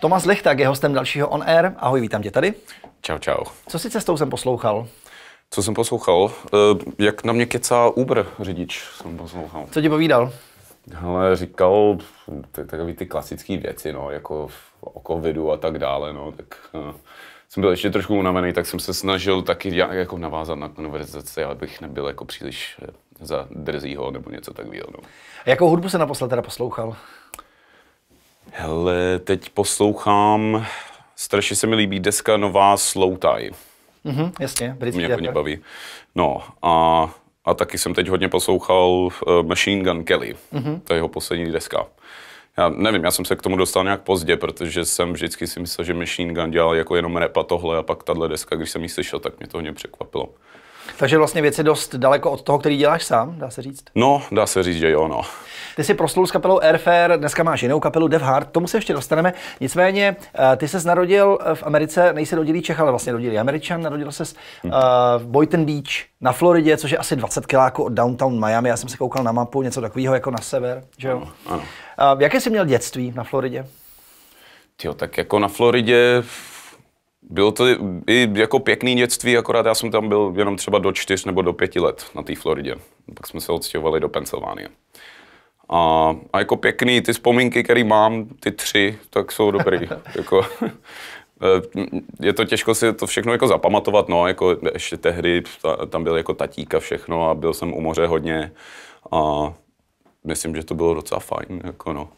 Tomas Lichtak je hostem dalšího On Air. Ahoj, vítám tě tady. Čau, čau. Co si cestou jsem poslouchal? Co jsem poslouchal? Eh, jak na mě kecá Uber řidič jsem poslouchal. Co ti povídal? Ale říkal takové ty klasické věci, no, jako o covidu a tak dále, no, tak... Uh jsem byl ještě trošku unavený, tak jsem se snažil taky jako navázat na konverzaci, ale bych nebyl jako příliš eh, za drzího nebo něco takového. No. jakou hudbu se naposled teda poslouchal? Hele, teď poslouchám, strašně se mi líbí deska nová Slow Tie. Mhm, jasně, britský Mě hodně jako baví. No a, a taky jsem teď hodně poslouchal uh, Machine Gun Kelly, mm-hmm. to je jeho poslední deska já nevím, já jsem se k tomu dostal nějak pozdě, protože jsem vždycky si myslel, že Machine Gun dělal jako jenom repa tohle a pak tahle deska, když jsem ji slyšel, tak mě to hodně překvapilo. Takže vlastně věci dost daleko od toho, který děláš sám, dá se říct? No, dá se říct, že jo, no. Ty jsi proslul s kapelou Airfare, dneska máš jinou kapelu Dev Hard, tomu se ještě dostaneme. Nicméně, eh, ty se narodil eh, v Americe, nejsi rodilý Čech, ale vlastně rodilý Američan, narodil se hmm. Eh, v Boynton Beach na Floridě, což je asi 20 kiláků od downtown Miami. Já jsem se koukal na mapu, něco takového jako na sever, že jo? Ano, ano. jaké jsi měl dětství na Floridě? Jo, tak jako na Floridě bylo to i jako pěkný dětství, akorát já jsem tam byl jenom třeba do čtyř nebo do pěti let na té Floridě. Pak jsme se odstěhovali do Pensylvánie. A, a jako pěkný, ty vzpomínky, které mám, ty tři, tak jsou dobrý. jako, eh, je to těžko si to všechno jako zapamatovat, no, jako ještě tehdy tam byl jako a všechno a byl jsem u moře hodně a myslím, že to bylo docela fajn, jako no.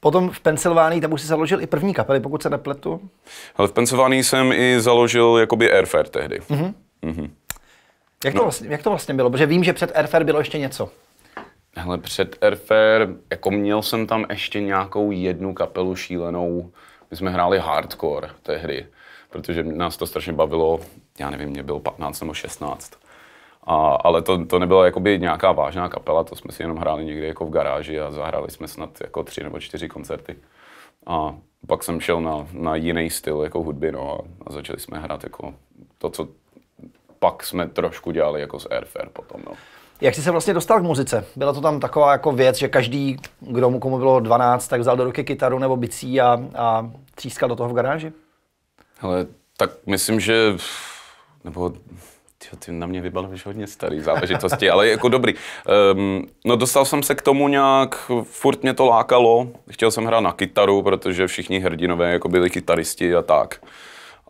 Potom v Pensylvánii tam už si založil i první kapely, pokud se nepletu. Ale v Pensylvánii jsem i založil jakoby Airfare tehdy. Mm-hmm. Mm-hmm. Jak, to no. vlastně, jak to vlastně bylo? Protože vím, že před Airfare bylo ještě něco. Hele, před Airfare, jako měl jsem tam ještě nějakou jednu kapelu šílenou. My jsme hráli hardcore tehdy, protože nás to strašně bavilo. Já nevím, mě bylo 15 nebo 16. A, ale to, to nebyla jakoby nějaká vážná kapela, to jsme si jenom hráli někdy jako v garáži a zahráli jsme snad jako tři nebo čtyři koncerty. A pak jsem šel na, na jiný styl jako hudby no, a, a začali jsme hrát jako to, co pak jsme trošku dělali jako z Airfare potom. No. Jak jsi se vlastně dostal k muzice? Byla to tam taková jako věc, že každý, kdo mu komu bylo 12, tak vzal do ruky kytaru nebo bicí a, a třískal do toho v garáži? Ale tak myslím, že nebo Tyjo, ty na mě vybaluješ hodně starý záležitosti, ale jako dobrý. Um, no dostal jsem se k tomu nějak, furt mě to lákalo. Chtěl jsem hrát na kytaru, protože všichni hrdinové jako byli kytaristi a tak.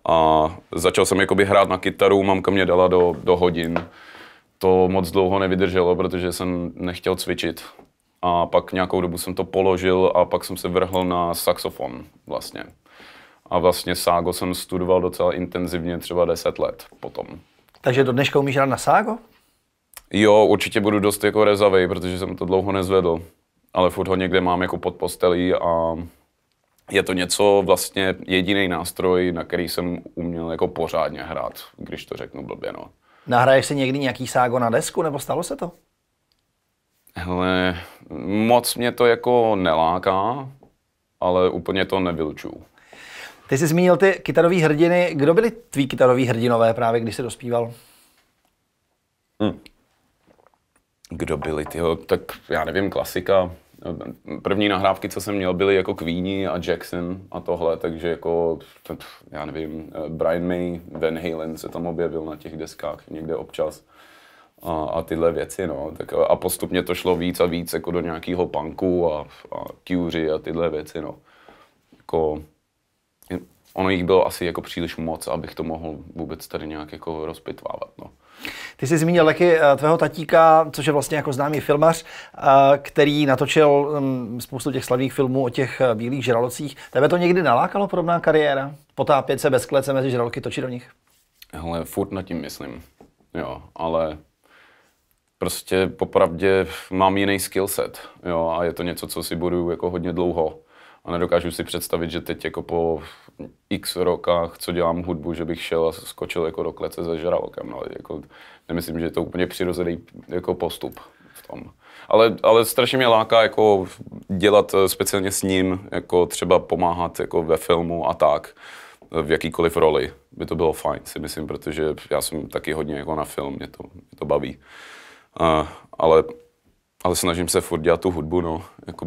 A začal jsem jakoby hrát na kytaru, mamka mě dala do, do hodin. To moc dlouho nevydrželo, protože jsem nechtěl cvičit. A pak nějakou dobu jsem to položil a pak jsem se vrhl na saxofon vlastně. A vlastně ságo jsem studoval docela intenzivně třeba 10 let potom. Takže do dneška umíš hrát na ságo? Jo, určitě budu dost jako rezavej, protože jsem to dlouho nezvedl. Ale furt ho někde mám jako pod postelí a je to něco vlastně jediný nástroj, na který jsem uměl jako pořádně hrát, když to řeknu blbě, no. Nahraješ si někdy nějaký ságo na desku, nebo stalo se to? Hele, moc mě to jako neláká, ale úplně to nevylučuju. Ty jsi zmínil ty kytarové hrdiny. Kdo byli tví kytaroví hrdinové právě, když jsi dospíval? Hmm. Kdo byli ty? Tak já nevím, klasika. První nahrávky, co jsem měl, byly jako Queenie a Jackson a tohle, takže jako, já nevím, Brian May, Van Halen se tam objevil na těch deskách někde občas a, a tyhle věci, no. Tak, a postupně to šlo víc a víc jako do nějakého punku a, a Curie a tyhle věci, no. Jako, ono jich bylo asi jako příliš moc, abych to mohl vůbec tady nějak jako rozpitvávat. No. Ty jsi zmínil taky eh, tvého tatíka, což je vlastně jako známý filmař, eh, který natočil mm, spoustu těch slavných filmů o těch eh, bílých žralocích. Tebe to někdy nalákalo podobná kariéra? Potápět se bez klece mezi žraloky, točit do nich? Hele, furt nad tím myslím. Jo, ale prostě popravdě mám jiný skillset, jo, a je to něco, co si budu jako hodně dlouho a nedokážu si představit, že teď jako po x rokách, co dělám hudbu, že bych šel a skočil jako do klece za žralokem. No, jako, nemyslím, že je to úplně přirozený jako postup v tom. Ale, ale strašně mě láká jako dělat eh, speciálně s ním, jako třeba pomáhat jako ve filmu a tak eh, v jakýkoliv roli. By to bylo fajn, si myslím, protože já jsem taky hodně jako na film, mě to, mě to baví. Uh, ale, ale snažím se furt dělat tu hudbu, no. Jako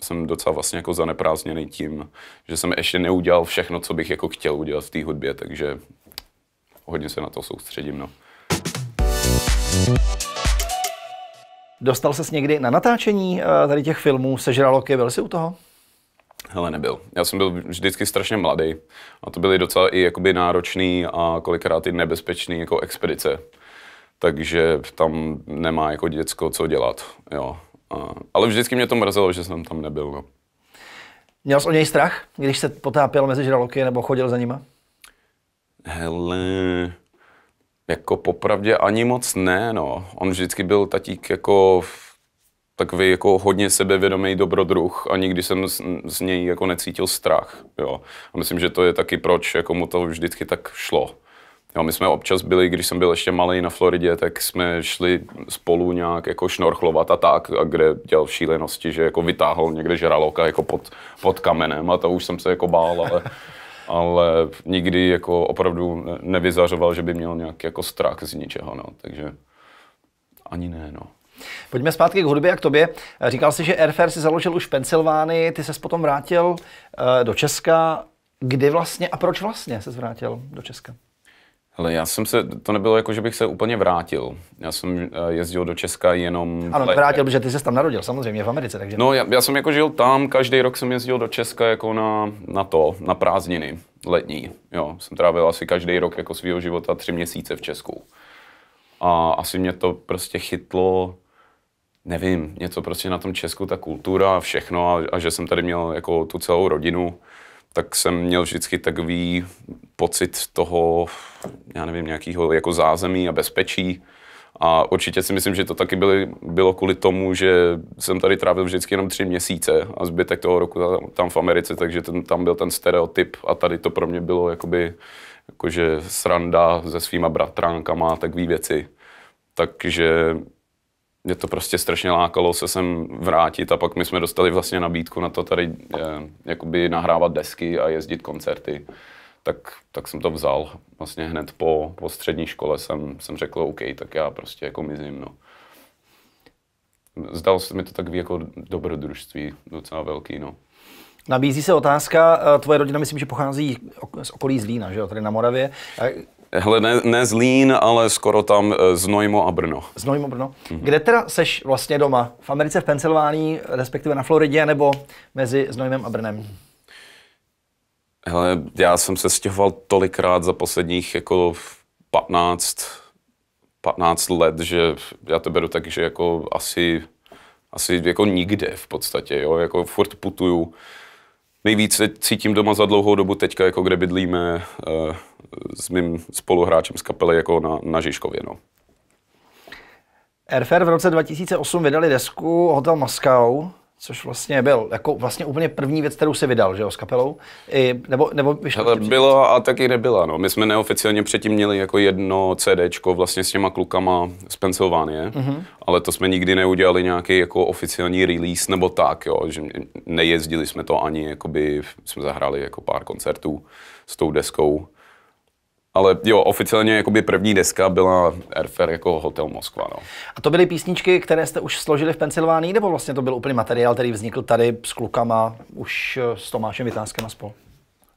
jsem docela vlastně jako zaneprázdněný tím, že jsem ještě neudělal všechno, co bych jako chtěl udělat v té hudbě, takže hodně se na to soustředím. No. Dostal ses někdy na natáčení eh, tady těch filmů se žraloky, byl jsi u toho? Hele, nebyl. Já jsem byl vždycky strašně mladý a to byly docela i jakoby náročný a kolikrát i nebezpečný jako expedice. Takže tam nemá jako děcko co dělat, jo. A, ale vždycky mě to mrzelo, že jsem tam nebyl. No. Měl jsi o něj strach, když se potápěl mezi žraloky nebo chodil za nima? Hele, jako popravdě ani moc ne, no. On vždycky byl tatík jako takový jako hodně sebevědomý dobrodruh a nikdy jsem z, z něj jako necítil strach, jo. A myslím, že to je taky proč jako mu to vždycky tak šlo. Jo, my jsme občas byli, když jsem byl ještě malý na Floridě, tak jsme šli spolu nějak jako šnorchlovat a tak, a kde dělal šílenosti, že jako vytáhl někde žraloka jako pod, pod kamenem a to už jsem se jako bál, ale, ale nikdy jako opravdu nevyzařoval, že by měl nějaký jako strach z ničeho, no, takže ani ne, no. Pojďme zpátky k hudbě a k tobě. Říkal jsi, že Airfare si založil už v Pensylvánii, ty se potom vrátil eh, do Česka. Kdy vlastně a proč vlastně se vrátil do Česka? Ale já jsem se, to nebylo jako, že bych se úplně vrátil. Já jsem eh, jezdil do Česka jenom... Ano, no, le- vrátil, protože ty se tam narodil, samozřejmě v Americe, takže... No, já, já jsem jako žil tam, každý rok jsem jezdil do Česka jako na, na to, na prázdniny letní. Jo, jsem trávil asi každý rok jako svého života tři měsíce v Česku. A asi mě to prostě chytlo, nevím, něco prostě na tom Česku, ta kultura, a všechno a, a že jsem tady měl jako tu celou rodinu tak jsem měl vždycky takový pocit toho, já nevím, nějakého jako zázemí a bezpečí. A určitě si myslím, že to taky byly, bylo kvůli tomu, že jsem tady trávil vždycky jenom tři měsíce a zbytek toho roku tam, tam v Americe, takže ten, tam byl ten stereotyp a tady to pro mě bylo jakoby, jakože sranda se svýma bratránkama a takové věci. Takže mě to prostě strašně lákalo se sem vrátit a pak my jsme dostali vlastně nabídku na to tady eh, jakoby nahrávat desky a jezdit koncerty. Tak, tak jsem to vzal. Vlastně hned po, po střední škole jsem, jsem řekl OK, tak já prostě jako mizím. No. Zdalo se mi to takový jako dobrodružství docela velký. No. Nabízí se otázka, eh, tvoje rodina myslím, že pochází z okolí Zlína, že jo, tady na Moravě. Eh, Hele, ne, ne Zlín, ale skoro tam eh, Znojmo a Brno. Znojmo, Brno. Mm-hmm. Kde teda seš vlastně doma? V Americe, v Pensylvánii, respektive na Floridě, nebo mezi Znojmem a Brnem? Hele, já jsem se stěhoval tolikrát za posledních jako 15, 15 let, že já to beru tak, že jako asi, asi jako nikde v podstatě, jo, jako furt putuju. Nejvíc se cítím doma za dlouhou dobu teďka, jako kde bydlíme, eh, s mým spoluhráčem z kapely jako na, na Žižkově. No. Airfair v roce 2008 vydali desku Hotel Moskau, což vlastně byl jako vlastně úplně první věc, kterou si vydal, že jo, s kapelou? I, nebo, nebo Ale bylo a taky nebyla, no. My jsme neoficiálně předtím měli jako jedno CDčko vlastně s těma klukama z Pensylvánie, mm-hmm. ale to jsme nikdy neudělali nějaký jako oficiální release nebo tak, jo, že nejezdili jsme to ani, jakoby jsme zahráli jako pár koncertů s tou deskou ale jo, oficiálně jakoby první deska byla Airfare jako Hotel Moskva. No. A to byly písničky, které jste už složili v Pensylvánii, nebo vlastně to byl úplný materiál, který vznikl tady s klukama, už eh, s Tomášem Vytázkem a spolu?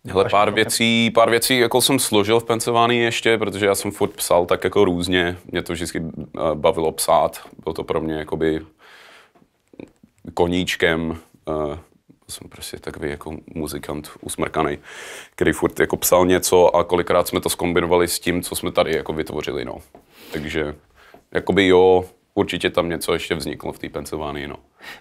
Hele, pár věcí, pár věcí jako jsem složil v Pensylvánii ještě, protože já jsem furt psal tak jako různě. Mě to vždycky eh, bavilo psát. Bylo to pro mě jakoby koníčkem uh, to jsem prostě takový jako muzikant usmrkaný, který furt jako psal něco a kolikrát jsme to skombinovali s tím, co jsme tady jako vytvořili, no. Takže jakoby jo, určitě tam něco ještě vzniklo v té Pensylvánii, no.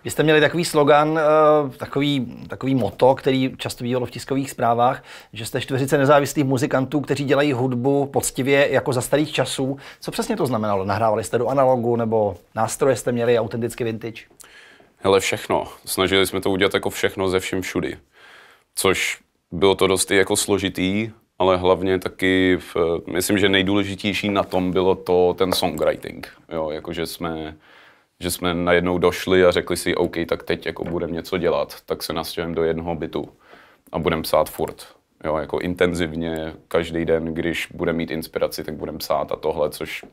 Vy jste měli takový slogan, eh, takový, takový moto, který často bývalo v tiskových zprávách, že jste čtveřice nezávislých muzikantů, kteří dělají hudbu poctivě jako za starých časů. Co přesně to znamenalo? Nahrávali jste do analogu nebo nástroje jste měli autenticky vintage? hele všechno. Snažili jsme to udělat jako všechno ze všem všudy. Což bylo to dost jako složitý, ale hlavně taky, v, myslím, že nejdůležitější na tom bylo to ten songwriting. Jo, jakože jsme, že jsme najednou došli a řekli si, OK, tak teď jako budeme něco dělat, tak se nastěhujeme do jednoho bytu a budeme psát furt. Jo, jako intenzivně, každý den, když budeme mít inspiraci, tak budeme psát a tohle, což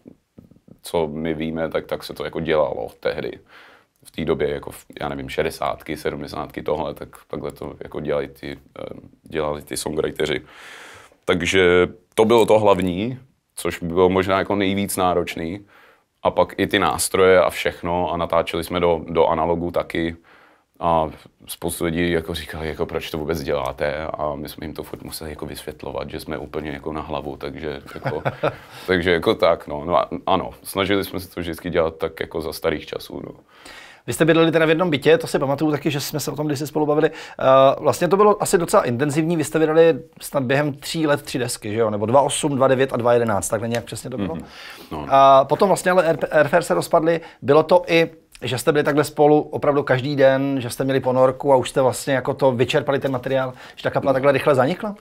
co my víme, tak, tak se to jako dělalo tehdy v té době, jako v, já nevím, 60, 70, tohle, tak takhle to jako dělali ty, eh, dělali ty songwriteri. Takže to bylo to hlavní, což bylo možná jako nejvíc náročný. A pak i ty nástroje a všechno a natáčeli jsme do, do analogu taky. A spoustu lidí jako říkali, jako proč to vůbec děláte a my jsme jim to furt museli jako vysvětlovat, že jsme úplně jako na hlavu, takže jako, takže jako tak, no. no a, ano, snažili jsme se to vždycky dělat tak jako za starých časů, no. Vy jste bydleli teda v jednom bytě, to si pamatuju taky, že jsme se o tom když si spolu bavili. Uh, vlastně to bylo asi docela intenzivní, vy jste vydali snad během tří let tři desky, že jo? nebo 2.8, 2.9 a 2.11, takhle nějak přesně to bylo. Mm-hmm. No. A potom vlastně ale Airfair se rozpadly, bylo to i že jste byli takhle spolu opravdu každý den, že jste měli ponorku a už jste vlastně jako to vyčerpali ten materiál, že ta kapla takhle rychle zanikla?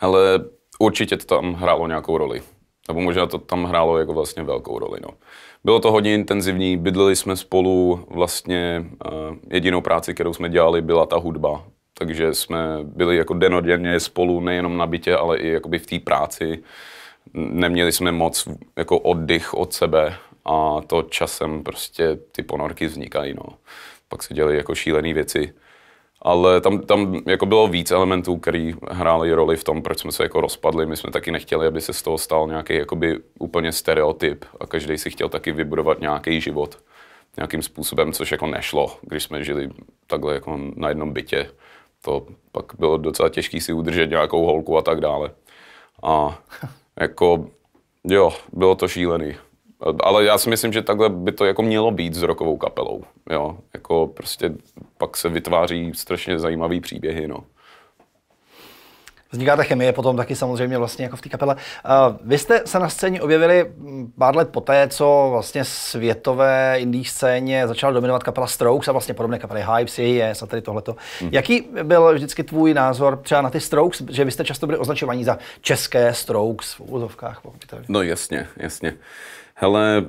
Ale určitě to tam hrálo nějakou roli. Nebo možná to tam hrálo jako vlastně velkou roli. No. Bylo to hodně intenzivní, bydleli jsme spolu, vlastně eh, jedinou práci, kterou jsme dělali, byla ta hudba. Takže jsme byli jako denodenně spolu, nejenom na bytě, ale i jakoby v té práci. Neměli jsme moc jako oddych od sebe a to časem prostě ty ponorky vznikají. No. Pak se děly jako šílené věci ale tam, tam jako bylo víc elementů, které hrály roli v tom, proč jsme se jako rozpadli. My jsme taky nechtěli, aby se z toho stal nějaký jakoby úplně stereotyp a každý si chtěl taky vybudovat nějaký život nějakým způsobem, což jako nešlo, když jsme žili takhle jako na jednom bytě. To pak bylo docela těžké si udržet nějakou holku a tak dále. A jako, jo, bylo to šílený. Ale já si myslím, že takhle by to jako mělo být s rokovou kapelou. Jo? Jako prostě pak se vytváří strašně zajímavý příběhy. No. Vzniká ta chemie potom taky samozřejmě vlastně jako v té kapele. Vy jste se na scéně objevili mm, pár let poté, co vlastně světové indie scéně začala dominovat kapela Strokes a vlastně podobné kapely Hypes, Yes a tady tohleto. Hmm. Jaký byl vždycky tvůj názor třeba na ty Strokes, že vy jste často byli označovaní za české Strokes v úzovkách? No jasně, jasně. Hele,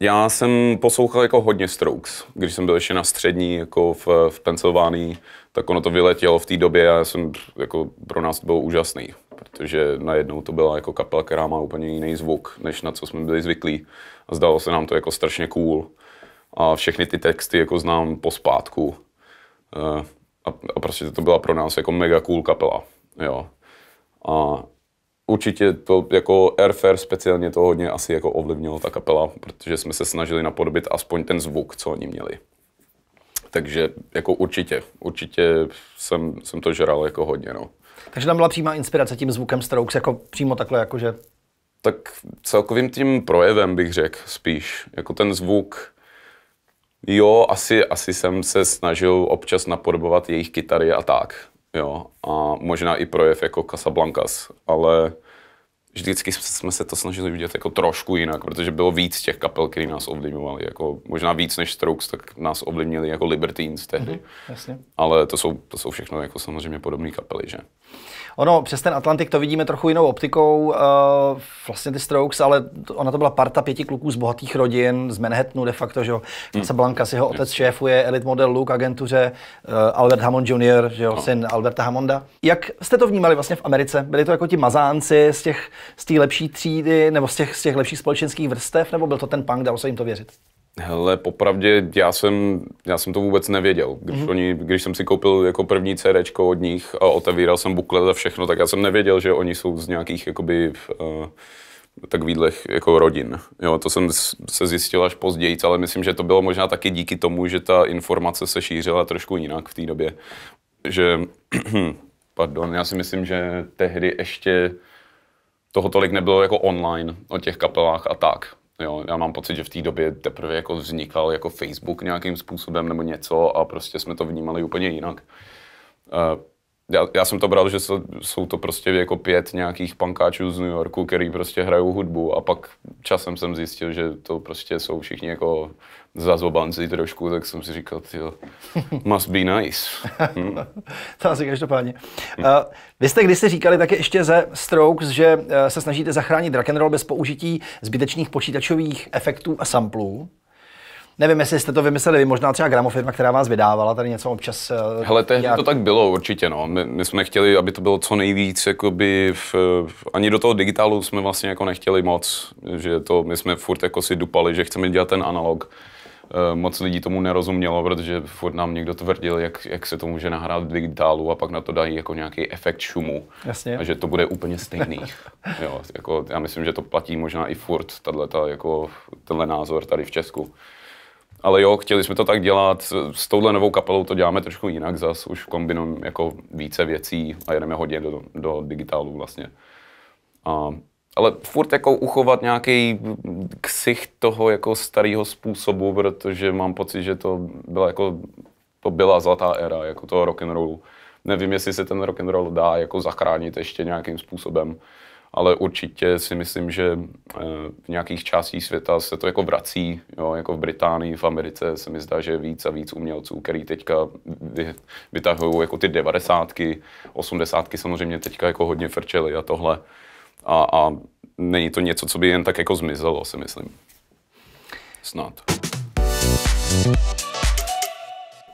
já jsem poslouchal jako hodně Strokes, když jsem byl ještě na střední, jako v, v Pensylvánii, tak ono to vyletělo v té době a já jsem, jako pro nás to bylo úžasný, protože najednou to byla jako kapela, která má úplně jiný zvuk, než na co jsme byli zvyklí a zdalo se nám to jako strašně cool a všechny ty texty jako znám pospátku eh, a, a prostě to byla pro nás jako mega cool kapela, jo. A, určitě to jako Airfare speciálně to hodně asi jako ovlivnilo ta kapela, protože jsme se snažili napodobit aspoň ten zvuk, co oni měli. Takže jako určitě, určitě jsem, jsem to žral jako hodně, no. Takže tam byla přímá inspirace tím zvukem Strokes, jako přímo takhle, jakože... Tak celkovým tím projevem bych řekl spíš, jako ten zvuk, jo, asi, asi jsem se snažil občas napodobovat jejich kytary a tak, jo, a možná i projev jako Casablancas, ale vždycky jsme se to snažili vidět jako trošku jinak, protože bylo víc těch kapel, které nás ovlivňovaly. Jako, možná víc než Strokes, tak nás ovlivnili jako Libertines tehdy. Mm-hmm, jasně. Ale to jsou, to jsou všechno jako samozřejmě podobné kapely, že? Ono přes ten Atlantik to vidíme trochu jinou optikou, uh, vlastně ty Strokes, ale ona to byla parta pěti kluků z bohatých rodin, z Manhattanu de facto, že jo. Hmm. Blanka si jeho hmm. otec šéfuje, elit model Luke agentuře, uh, Albert Hammond Jr., že jo, no. syn Alberta Hammonda. Jak jste to vnímali vlastně v Americe? Byli to jako ti mazánci z těch, z té lepší třídy nebo z těch, z těch lepších společenských vrstev, nebo byl to ten punk, dalo se jim to věřit? Hele, popravdě já jsem, já jsem to vůbec nevěděl. Když, mm-hmm. oni, když jsem si koupil jako první CD od nich a otevíral jsem bukle za všechno, tak já jsem nevěděl, že oni jsou z nějakých jakoby, uh, eh, výdlech jako rodin. Jo, to jsem se zjistil až později, ale myslím, že to bylo možná taky díky tomu, že ta informace se šířila trošku jinak v té době. Že, pardon, já si myslím, že tehdy ještě toho tolik nebylo jako online o těch kapelách a tak. Jo, já mám pocit, že v té době teprve jako vznikal jako Facebook nějakým způsobem nebo něco a prostě jsme to vnímali úplně jinak. Uh, já, já jsem to bral, že jsou, jsou to prostě jako pět nějakých pankáčů z New Yorku, který prostě hrajou hudbu a pak časem jsem zjistil, že to prostě jsou všichni jako zazobanci trošku, tak jsem si říkal, jo, must be nice. Hmm. to asi každopádně. Hmm. Uh, vy jste kdysi říkali také ještě ze Strokes, že uh, se snažíte zachránit rock and roll bez použití zbytečných počítačových efektů a samplů. Nevím, jestli jste to vymysleli, možná třeba gramofirma, která vás vydávala, tady něco občas. Eh, Hele, tehdy nějak... to tak bylo určitě. No. My, my, jsme chtěli, aby to bylo co nejvíc, jakoby v, ani do toho digitálu jsme vlastně jako nechtěli moc, že to my jsme furt jako si dupali, že chceme dělat ten analog. Eh, moc lidí tomu nerozumělo, protože furt nám někdo tvrdil, jak, jak se to může nahrát v digitálu a pak na to dají jako nějaký efekt šumu. Jasně. A že to bude úplně stejný. jo, jako, já myslím, že to platí možná i furt, tato, jako, tenhle názor tady v Česku ale jo, chtěli jsme to tak dělat. S, s touhle novou kapelou to děláme trošku jinak zas, už kombinujeme jako více věcí a jedeme hodně do, do digitálu vlastně. A, ale furt jako uchovat nějaký ksich toho jako starého způsobu, protože mám pocit, že to byla jako to byla zlatá éra jako toho rock and rollu. Nevím, jestli se ten rock and roll dá jako zachránit ještě nějakým způsobem ale určitě si myslím, že eh, v nějakých částí světa se to jako vrací, jo, jako v Británii, v Americe se mi zdá, že je víc a víc umělců, který teďka vytahují jako ty devadesátky, osmdesátky samozřejmě teďka jako hodně frčely a tohle. A, a není to něco, co by jen tak jako zmizelo, si myslím. Snad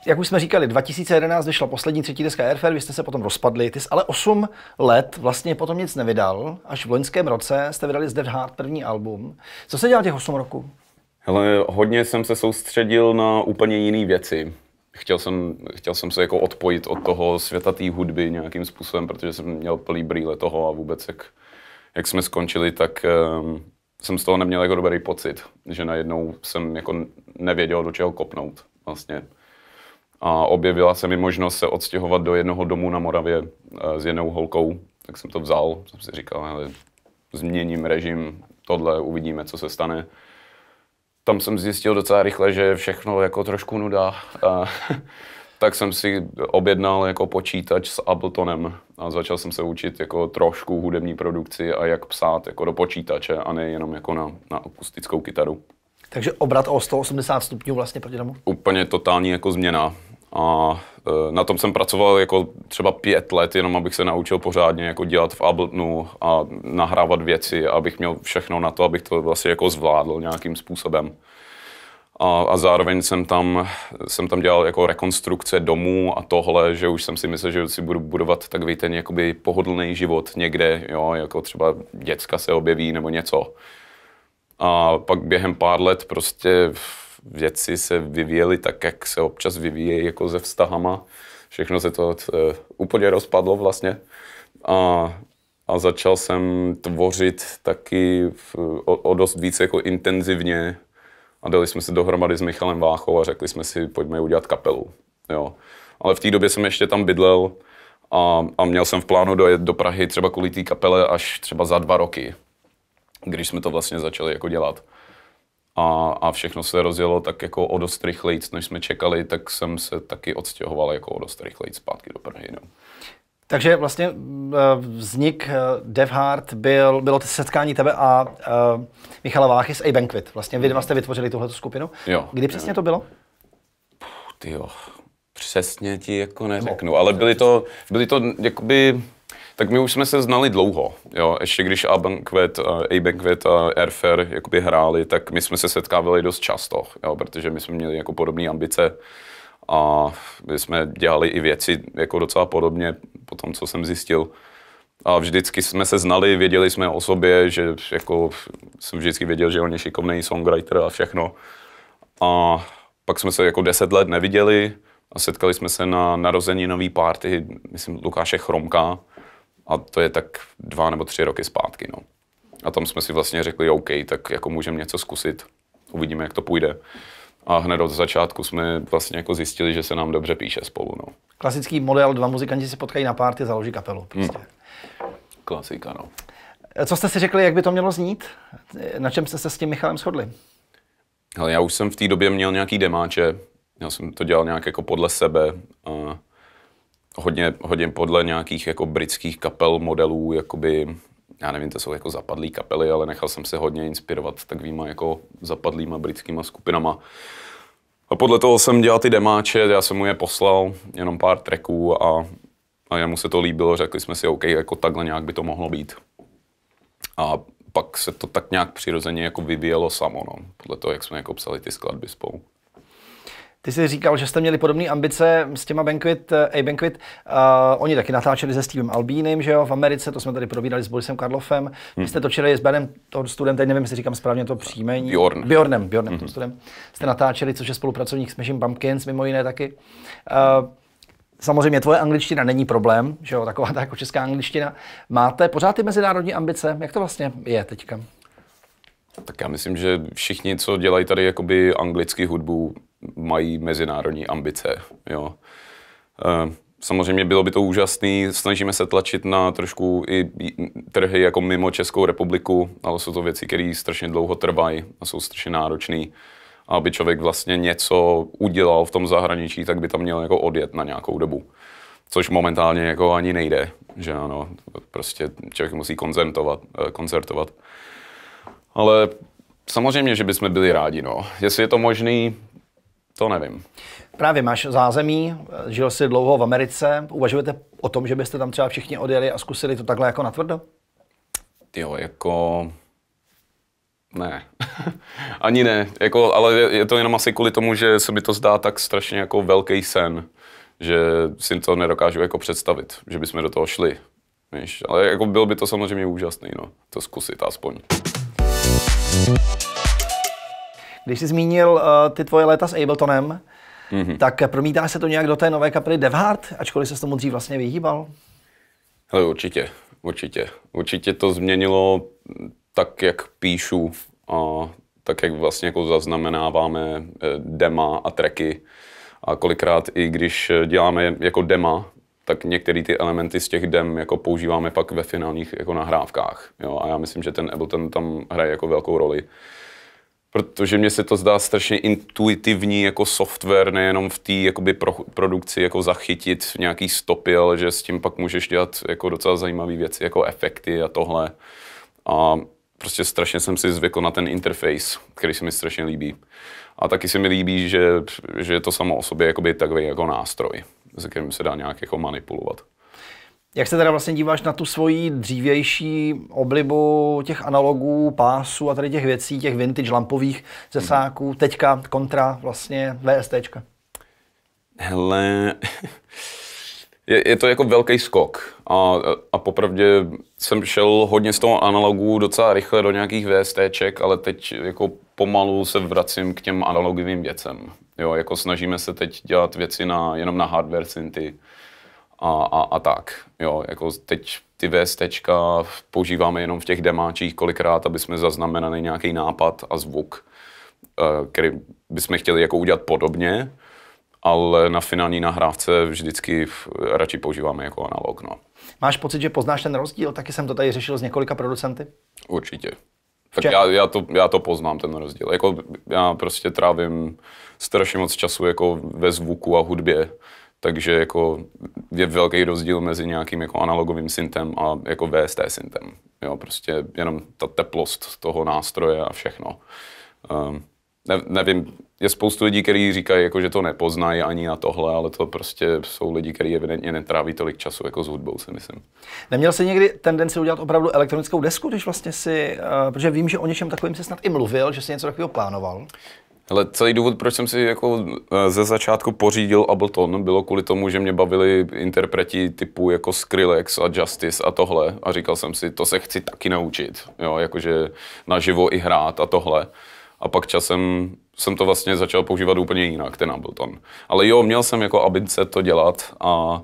jak už jsme říkali, 2011 vyšla poslední třetí deska Airfare, vy jste se potom rozpadli, ty jsi ale 8 let vlastně potom nic nevydal, až v loňském roce jste vydali z Dead Heart první album. Co se dělal těch 8 roků? Hele, hodně jsem se soustředil na úplně jiné věci. Chtěl jsem, chtěl jsem se jako odpojit od toho světa té hudby nějakým způsobem, protože jsem měl plný brýle toho a vůbec jak, jak jsme skončili, tak um, jsem z toho neměl jako dobrý pocit, že najednou jsem jako nevěděl, do čeho kopnout vlastně a objevila se mi možnost se odstěhovat do jednoho domu na Moravě eh, s jednou holkou, tak jsem to vzal, jsem si říkal, ale změním režim, tohle, uvidíme, co se stane. Tam jsem zjistil docela rychle, že všechno jako trošku nuda. A, tak jsem si objednal jako počítač s Abletonem a začal jsem se učit jako trošku hudební produkci a jak psát jako do počítače a nejenom jako na, na akustickou kytaru. Takže obrat o 180 stupňů vlastně proti tomu? Úplně totální jako změna. A e, na tom jsem pracoval jako třeba pět let, jenom abych se naučil pořádně jako dělat v Abletonu a nahrávat věci, abych měl všechno na to, abych to vlastně jako zvládl nějakým způsobem. A, a zároveň jsem tam, jsem tam dělal jako rekonstrukce domů a tohle, že už jsem si myslel, že si budu budovat takový ten jakoby pohodlný život někde, jo, jako třeba děcka se objeví nebo něco. A pak během pár let prostě věci se vyvíjely tak, jak se občas vyvíjejí jako se vztahama. Všechno se to uh, úplně rozpadlo vlastně. A, a začal jsem tvořit taky v, o, o dost více jako intenzivně. A dali jsme se dohromady s Michalem Váchou a řekli jsme si, pojďme udělat kapelu. Jo. Ale v té době jsem ještě tam bydlel a, a měl jsem v plánu dojet do Prahy třeba kvůli té kapele až třeba za dva roky, když jsme to vlastně začali jako dělat a, a všechno se rozjelo tak jako o dost rychlejc, než jsme čekali, tak jsem se taky odstěhoval jako o dost rychlejc zpátky do Prahy. No. Takže vlastně eh, vznik eh, DevHard byl, bylo to setkání tebe a uh, Michala Váchy z A-Banquet. Vlastně vy dva jste vytvořili tuhle skupinu. Jo, Kdy přesně jo. to bylo? Puh, ty jo, přesně ti jako neřeknu, ale byly to, byly to jakoby tak my už jsme se znali dlouho, jo. Ještě když A-Banquet, A-Banquet a Airfare jakoby hráli, tak my jsme se setkávali dost často, jo, protože my jsme měli jako podobné ambice a my jsme dělali i věci jako docela podobně po tom, co jsem zjistil. A vždycky jsme se znali, věděli jsme o sobě, že jako jsem vždycky věděl, že on je šikovný songwriter a všechno. A pak jsme se jako deset let neviděli a setkali jsme se na narození nový party, myslím, Lukáše Chromka, a to je tak dva nebo tři roky zpátky. No. A tam jsme si vlastně řekli, OK, tak jako můžeme něco zkusit, uvidíme, jak to půjde. A hned od začátku jsme vlastně jako zjistili, že se nám dobře píše spolu. No. Klasický model, dva muzikanti se potkají na párty, založí kapelu. Hmm. Prostě. Hmm. Klasika, no. Co jste si řekli, jak by to mělo znít? Na čem jste se s tím Michalem shodli? Hele, já už jsem v té době měl nějaký demáče, já jsem to dělal nějak jako podle sebe. A hodně, hodně podle nějakých jako britských kapel modelů, jakoby, já nevím, to jsou jako zapadlý kapely, ale nechal jsem se hodně inspirovat takovýma jako zapadlýma britskýma skupinama. A podle toho jsem dělal ty demáče, já jsem mu je poslal, jenom pár tracků a, a jemu se to líbilo, řekli jsme si, OK, jako takhle nějak by to mohlo být. A pak se to tak nějak přirozeně jako vyvíjelo samo, no, podle toho, jak jsme jako psali ty skladby spolu. Ty jsi říkal, že jste měli podobné ambice s těma Banquet, eh, A-Banquet. Uh, eh, oni taky natáčeli se Stevem Albínem, že jo, v Americe, to jsme tady probírali s Borisem Karlofem. Vy hmm. jste točili s Benem Torstudem, teď nevím, jestli říkám správně to příjmení. Bjorn. Bjornem, Bjornem mm-hmm. Torstudem. Jste natáčeli, což je spolupracovník s Machine Pumpkins, mimo jiné taky. Uh, Samozřejmě tvoje angličtina není problém, že jo, taková ta jako česká angličtina. Máte pořád ty mezinárodní ambice? Jak to vlastně je teďka? Tak já myslím, že všichni, co dělají tady jakoby anglický hudbu, mají mezinárodní ambice. Jo. Ehm, samozřejmě bylo by to úžasné, snažíme se tlačit na trošku i trhy jako mimo Českou republiku, ale jsou to věci, které strašně dlouho trvají a jsou strašně náročné. A aby člověk vlastně něco udělal v tom zahraničí, tak by tam měl jako odjet na nějakou dobu. Což momentálně jako ani nejde, že ano, prostě člověk musí koncertovat. Eh, koncertovat. Ale samozřejmě, že bychom byli rádi, no. Jestli je to možný, to nevím. Právě máš zázemí, žil jsi dlouho v Americe, uvažujete o tom, že byste tam třeba všichni odjeli a zkusili to takhle jako natvrdo? Jo, jako... Ne. Ani ne. Jako, ale je, to jenom asi kvůli tomu, že se mi to zdá tak strašně jako velký sen, že si to nedokážu jako představit, že bychom do toho šli. Víš? Ale jako bylo by to samozřejmě úžasný, no. To zkusit aspoň. Když jsi zmínil uh, ty tvoje léta s Abletonem, mm-hmm. tak promítá se to nějak do té nové kapely Devhard, ačkoliv se tomu dřív vlastně vyhýbal? Hele, určitě, určitě. Určitě to změnilo tak, jak píšu a tak, jak vlastně jako zaznamenáváme eh, dema a tracky. A kolikrát i když děláme jako dema, tak některé ty elementy z těch dem jako používáme pak ve finálních jako nahrávkách. Jo? A já myslím, že ten Ableton tam hraje jako velkou roli protože mně se to zdá strašně intuitivní jako software, nejenom v té jakoby pro, produkci jako zachytit nějaký stopy, ale že s tím pak můžeš dělat jako docela zajímavé věci, jako efekty a tohle. A prostě strašně jsem si zvykl na ten interface, který se mi strašně líbí. A taky se mi líbí, že, že je to samo o sobě takový jako nástroj, se kterým se dá nějak jako manipulovat. Jak se teda vlastně díváš na tu svoji dřívější oblibu těch analogů, pásů a tady těch věcí, těch vintage lampových zesáků, hmm. teďka kontra vlastně VSTčka? Hele, je, je to jako velký skok a, a popravdě jsem šel hodně z toho analogu docela rychle do nějakých VSTček, ale teď jako pomalu se vracím k těm analogovým věcem. Jo, jako snažíme se teď dělat věci na, jenom na hardware synty a, a, a tak. Jo, jako teď ty VSTčka používáme jenom v těch demáčích kolikrát, aby jsme zaznamenali nějaký nápad a zvuk, eh, který bychom chtěli jako udělat podobně, ale na finální nahrávce vždycky radši používáme jako analog. No. Máš pocit, že poznáš ten rozdíl? Taky jsem to tady řešil s několika producenty. Určitě. Tak já, já, to, já to poznám, ten rozdíl. Jako, já prostě trávím strašně moc času jako ve zvuku a hudbě takže jako je velký rozdíl mezi nějakým jako analogovým syntem a jako VST syntem. Jo, prostě jenom ta teplost toho nástroje a všechno. Um, ne, nevím, je spoustu lidí, kteří říkají, jako, že to nepoznají ani na tohle, ale to prostě jsou lidi, kteří evidentně netráví tolik času jako s hudbou, si myslím. Neměl jsi někdy tendenci udělat opravdu elektronickou desku, když vlastně si, uh, protože vím, že o něčem takovým se snad i mluvil, že si něco takového plánoval. Ale celý důvod, proč jsem si jako eh, ze začátku pořídil Ableton, bylo kvůli tomu, že mě bavili interpreti typu jako Skrillex a Justice a tohle. A říkal jsem si, to se chci taky naučit, jo, jakože naživo i hrát a tohle. A pak časem jsem to vlastně začal používat úplně jinak, ten Ableton. Ale jo, měl jsem jako abince to dělat a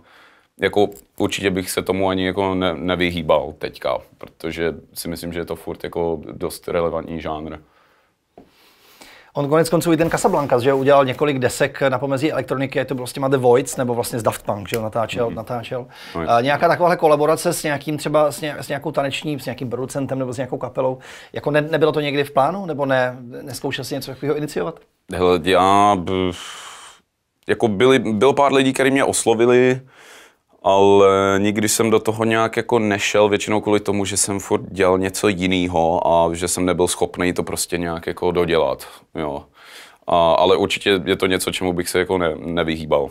jako určitě bych se tomu ani jako ne, nevyhýbal teďka, protože si myslím, že je to furt jako dost relevantní žánr. On konec konců i ten Casablanca, že udělal několik desek na pomezí elektroniky, to bylo s těma The Voids, nebo vlastně s Daft Punk, že jo, natáčel, mm-hmm. natáčel. No, a nějaká takováhle kolaborace s nějakým třeba, s, s nějakou taneční, s nějakým producentem nebo s nějakou kapelou, jako ne, nebylo to někdy v plánu, nebo ne, neskoušel si něco takového iniciovat? Hele, já, b, jako byli, byl pár lidí, kteří mě oslovili, ale nikdy jsem do toho nějak jako nešel, většinou kvůli tomu, že jsem furt dělal něco jiného a že jsem nebyl schopný to prostě nějak jako dodělat, jo. A, ale určitě je to něco, čemu bych se jako ne, nevyhýbal.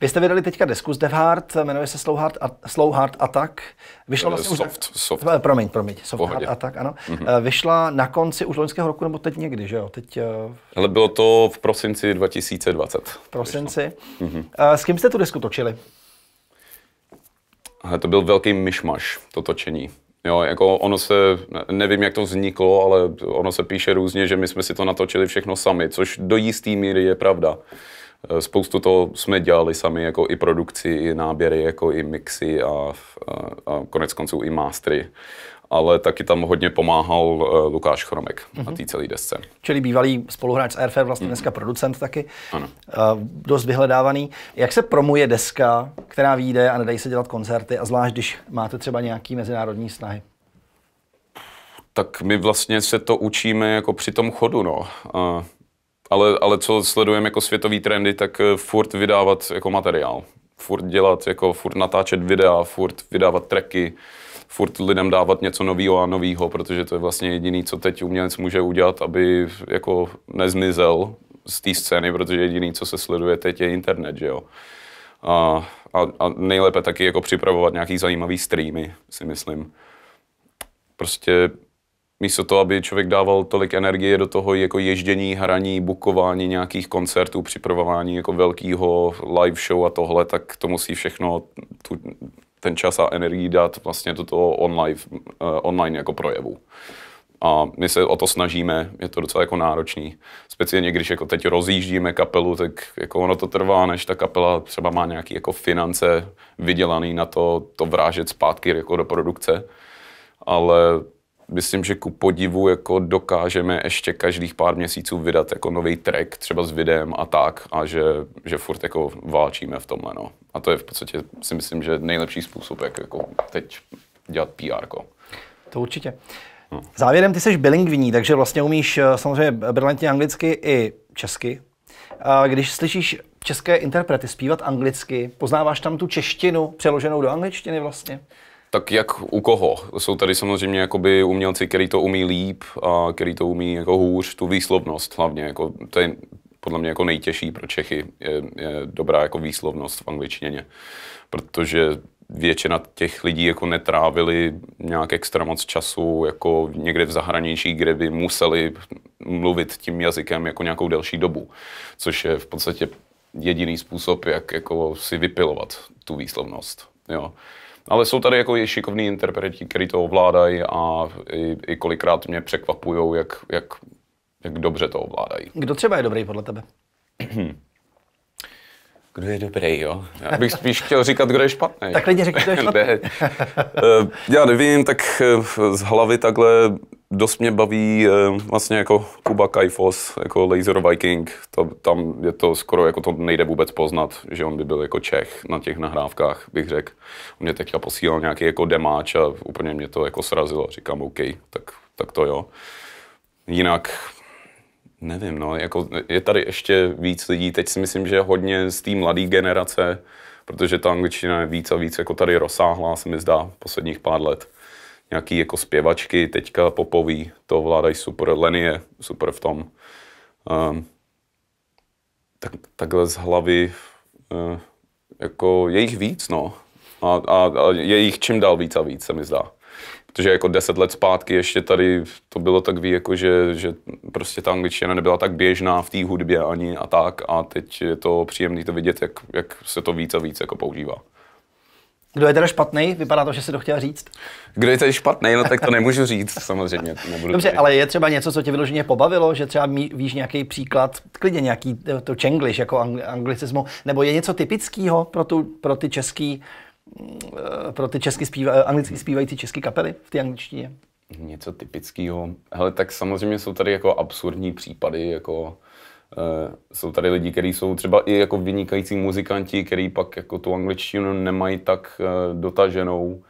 Vy jste vydali teďka desku z DevHard, jmenuje se Slow a, Slow Hard Attack. Vyšla eh, vlastně soft, už... soft. Eh, promiň, promiň, Soft Pohodě. Hard Attack, ano. Mm-hmm. Vyšla na konci už loňského roku, nebo teď někdy, že jo? Teď... Ale bylo to v prosinci 2020. V prosinci. Mm-hmm. S kým jste tu desku točili? to byl velký myšmaš, to točení. Jo, jako ono se, nevím, jak to vzniklo, ale ono se píše různě, že my jsme si to natočili všechno sami, což do jisté míry je pravda. E, spoustu toho jsme dělali sami, jako i produkci, i náběry, jako i mixy a, a, a konec konců i mástry ale taky tam hodně pomáhal uh, Lukáš Chromek mm-hmm. na mhm. té celé desce. Čili bývalý spoluhráč z Airfare, vlastně mm. dneska producent taky, ano. Uh, dost vyhledávaný. Jak se promuje deska, která vyjde a nedají se dělat koncerty, a zvlášť když máte třeba nějaký mezinárodní snahy? Tak my vlastně se to učíme jako při tom chodu, no. Uh, ale, ale co sledujeme jako světové trendy, tak furt vydávat jako materiál. Furt dělat, jako furt natáčet videa, furt vydávat tracky furt lidem dávat něco nového a nového, protože to je vlastně jediný, co teď umělec může udělat, aby jako nezmizel z té scény, protože jediný, co se sleduje teď, je internet, že jo. A, a, a nejlépe taky jako připravovat nějaký zajímavý streamy, si myslím. Prostě místo toho, aby člověk dával tolik energie do toho jako ježdění, hraní, bukování nějakých koncertů, připravování jako velkého live show a tohle, tak to musí všechno tu ten čas a energii dát vlastně do toho online, uh, online jako projevu. A my se o to snažíme, je to docela jako náročný. Speciálně když jako teď rozjíždíme kapelu, tak jako ono to trvá, než ta kapela třeba má nějaké jako finance vydělané na to, to vrážet zpátky jako do produkce. Ale myslím, že ku podivu jako dokážeme ještě každých pár měsíců vydat jako nový track, třeba s videem a tak, a že, že furt jako válčíme v tomhle, no. A to je v podstatě, si myslím, že nejlepší způsob, jak jako teď dělat PR. -ko. To určitě. No. Závěrem, ty jsi bilingvní, takže vlastně umíš eh, samozřejmě brilantně anglicky i česky. A když slyšíš české interprety zpívat anglicky, poznáváš tam tu češtinu přeloženou do angličtiny vlastně? Tak jak u koho? Jsou tady samozřejmě jakoby umělci, který to umí líp a který to umí jako hůř, tu výslovnost hlavně. Jako, to je podle mě jako nejtěžší pro Čechy, je, je dobrá jako výslovnost v angličtině, protože většina těch lidí jako netrávili nějak extra moc času jako někde v zahraničí, kde by museli mluvit tím jazykem jako nějakou delší dobu, což je v podstatě jediný způsob, jak jako si vypilovat tu výslovnost. Jo. Ale jsou tady jako i šikovní interpreti, kteří to ovládají a i, i kolikrát mě překvapují, jak, jak, jak dobře to ovládají. Kdo třeba je dobrý podle tebe? Kdo je dobrý, jo? Já bych spíš chtěl říkat, kdo je špatný. Tak lidi řekni, kdo je špatný. Eh, já nevím, tak eh, z hlavy takhle dost mě baví eh, vlastně jako Kuba Kajfos, jako Laser Viking. To, tam je to skoro, jako to nejde vůbec poznat, že on by byl jako Čech na těch nahrávkách, bych řekl. On mě teďka posílal nějaký jako demáč a úplně mě to jako srazilo. Říkám, OK, tak, tak to jo. Jinak nevím, no, jako je tady ještě víc lidí. Teď si myslím, že hodně z té mladé generace, protože ta angličtina je víc a víc jako tady rozsáhlá, se mi zdá, posledních pár let nějaký jako zpěvačky, teďka popový, to vládají super, Lenny je super v tom. Um, tak, takhle z hlavy uh, jako je jich víc, no. A, a, a je jich čím dál víc a víc, se mi zdá. Protože jako deset let zpátky ještě tady to bylo tak ví, jako že, že prostě ta angličtina nebyla tak běžná v té hudbě ani a tak. A teď je to příjemné to vidět, jak, jak se to víc a víc jako používá. Kdo je teda špatný? Vypadá to, že jsi to chtěl říct. Kdo je tady špatný? No tak to nemůžu říct, samozřejmě. Nebudu Dobře, tady. ale je třeba něco, co tě vyloženě pobavilo, že třeba mí, víš nějaký příklad, klidně nějaký eh, to čenglish, jako anglicismu, nebo je něco typického pro, tu, pro ty český eh, pro ty český zpíva, eh, anglicky zpívající české kapely v té angličtině? Něco typického. Hele, tak samozřejmě jsou tady jako absurdní případy, jako Eh, jsou tady lidi, kteří jsou třeba i jako vynikající muzikanti, kteří pak jako tu angličtinu nemají tak eh, dotaženou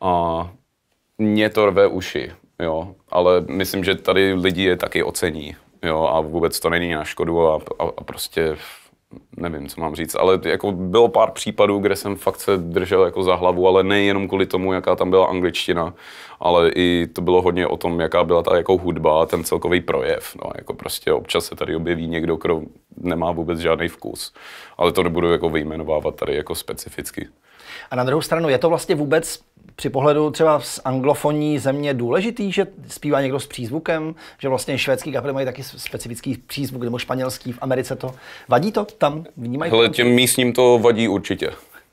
a mě to rve uši, jo, ale myslím, že tady lidi je taky ocení, jo, a vůbec to není na škodu a, a, a prostě nevím, co mám říct, ale jako bylo pár případů, kde jsem fakt se držel jako za hlavu, ale nejenom kvůli tomu, jaká tam byla angličtina, ale i to bylo hodně o tom, jaká byla ta jako hudba a ten celkový projev. No, jako prostě občas se tady objeví někdo, kdo nemá vůbec žádný vkus, ale to nebudu jako vyjmenovávat tady jako specificky. A na druhou stranu, je to vlastně vůbec při pohledu třeba z anglofonní země důležitý, že zpívá někdo s přízvukem, že vlastně švédský kapely mají taky specifický přízvuk, nebo španělský, v Americe to. Vadí to tam? Vnímají Hele, tam? těm místním to vadí určitě,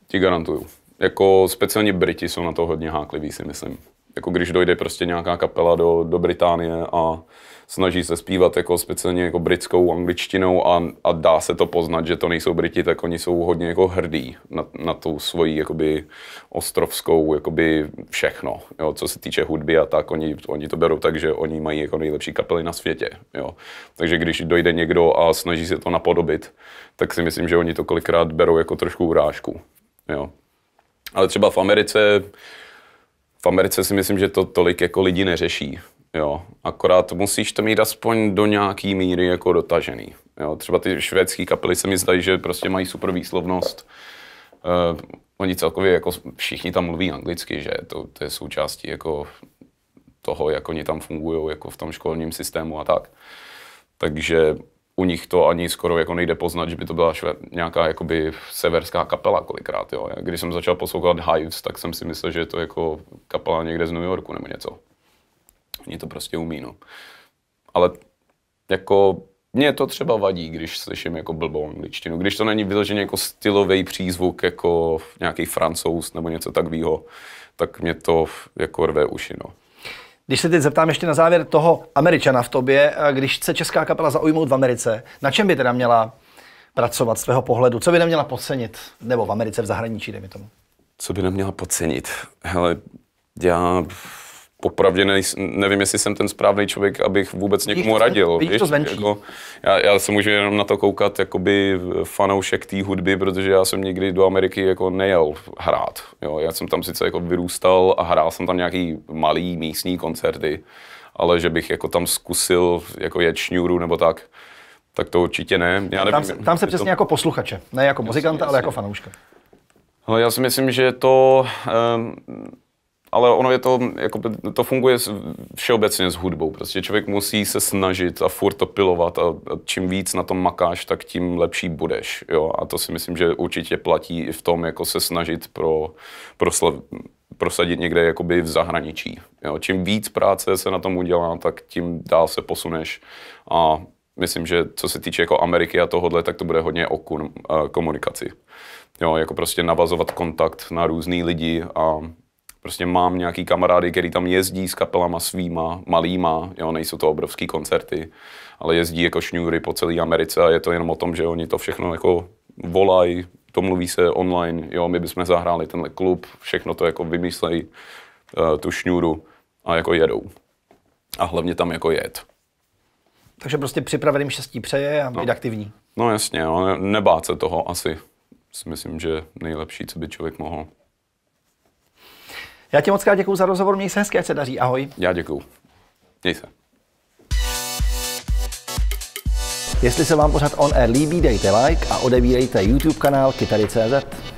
ti garantuju. Jako speciálně Briti jsou na to hodně hákliví, si myslím. Jako když dojde prostě nějaká kapela do, do Británie a snaží se zpívat jako speciálně jako britskou angličtinou a, a dá se to poznat, že to nejsou Briti, tak oni jsou hodně jako hrdí na, na tu svoji jakoby ostrovskou jakoby všechno, jo, co se týče hudby a tak, oni, oni to berou tak, že oni mají jako nejlepší kapely na světě, jo. Takže když dojde někdo a snaží se to napodobit, tak si myslím, že oni to kolikrát berou jako trošku urážku, jo. Ale třeba v Americe, v Americe si myslím, že to tolik jako lidi neřeší jo. Akorát musíš to mít aspoň do nějaký míry jako dotažený. Jo. Třeba ty švédské kapely se mi zdají, že prostě mají super výslovnost. Uh, oni celkově jako všichni tam mluví anglicky, že to, to je součástí jako toho, jak oni tam fungují jako v tom školním systému a tak. Takže u nich to ani skoro jako nejde poznat, že by to byla šve, nějaká jakoby severská kapela kolikrát. Jo. Když jsem začal poslouchat Hives, tak jsem si myslel, že je to jako kapela někde z New Yorku nebo něco všichni to prostě umí, no. Ale jako mě to třeba vadí, když slyším jako blbou angličtinu, když to není vyloženě jako stylový přízvuk, jako nějaký francouz nebo něco takového, tak mě to jako rve uši, no. Když se teď zeptám ještě na závěr toho američana v tobě, eh, když se česká kapela zaujmout v Americe, na čem by teda měla pracovat z tvého pohledu? Co by neměla podcenit? Nebo v Americe, v zahraničí, dejme tomu. Co by neměla podcenit? Hele, já popravdě ne, nevím, jestli jsem ten správný člověk, abych vůbec někomu vidíš radil. Vidíš víš, to zvenčí. Jako, já, já se můžu jenom na to koukat jakoby fanoušek té hudby, protože já jsem nikdy do Ameriky jako nejel hrát. Jo, já jsem tam sice jako vyrůstal a hrál jsem tam nějaký malý místní koncerty, ale že bych jako tam zkusil jako jet šňůru nebo tak, tak to určitě ne. Já nevím, tam, se, tam se přesně to... jako posluchače, ne jako muzikanta, jako jasně, ale jasně. jako fanouška. No, já si myslím, že to... Um, ale ono je to, jako, to funguje všeobecně s hudbou. Prostě člověk musí se snažit a furt to pilovat a, a čím víc na tom makáš, tak tím lepší budeš. Jo? A to si myslím, že určitě platí i v tom, jako se snažit pro, pro slav, prosadit někde jakoby v zahraničí. Jo? Čím víc práce se na tom udělá, tak tím dál se posuneš a myslím, že co se týče jako Ameriky a tohohle, tak to bude hodně o komunikaci. Jo, jako prostě navazovat kontakt na různý lidi a prostě mám nějaký kamarády, který tam jezdí s kapelama svýma, malýma, jo, nejsou to obrovský koncerty, ale jezdí jako šňůry po celé Americe a je to jenom o tom, že oni to všechno jako volají, to mluví se online, jo, my bychom zahráli tenhle klub, všechno to jako vymyslejí, eh, tu šňůru a jako jedou. A hlavně tam jako jet. Takže prostě připraveným šestí přeje a no. aktivní. No jasně, no, nebát se toho asi. Si myslím, že nejlepší, co by člověk mohl. Já ti moc krát děkuji za rozhovor, měj se hezky, ať se daří. Ahoj. Já děkuji. Měj se. Jestli se vám pořad On Air líbí, dejte like a odebírejte YouTube kanál Kytary.cz.